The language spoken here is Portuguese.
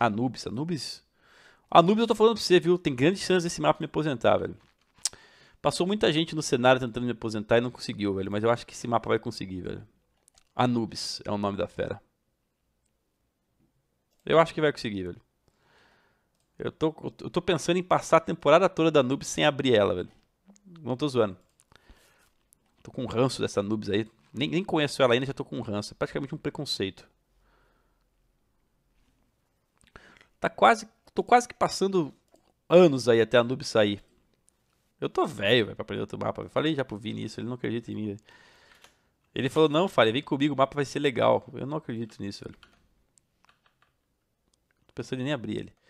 Anubis. Anubis? Anubis eu tô falando pra você, viu? Tem grandes chances desse mapa me aposentar, velho. Passou muita gente no cenário tentando me aposentar e não conseguiu, velho. Mas eu acho que esse mapa vai conseguir, velho. Anubis é o nome da fera. Eu acho que vai conseguir, velho. Eu tô, eu tô pensando em passar a temporada toda da Anubis sem abrir ela, velho. Não tô zoando. Tô com um ranço dessa Anubis aí. Nem, nem conheço ela ainda, já tô com um ranço. É praticamente um preconceito. Tá quase. Tô quase que passando anos aí até a noob sair. Eu tô velho, velho, pra aprender outro mapa. Eu falei já pro Vini isso, ele não acredita em mim, velho. Ele falou, não, Falha, vem comigo, o mapa vai ser legal. Eu não acredito nisso, velho. Tô pensando em nem abrir ele.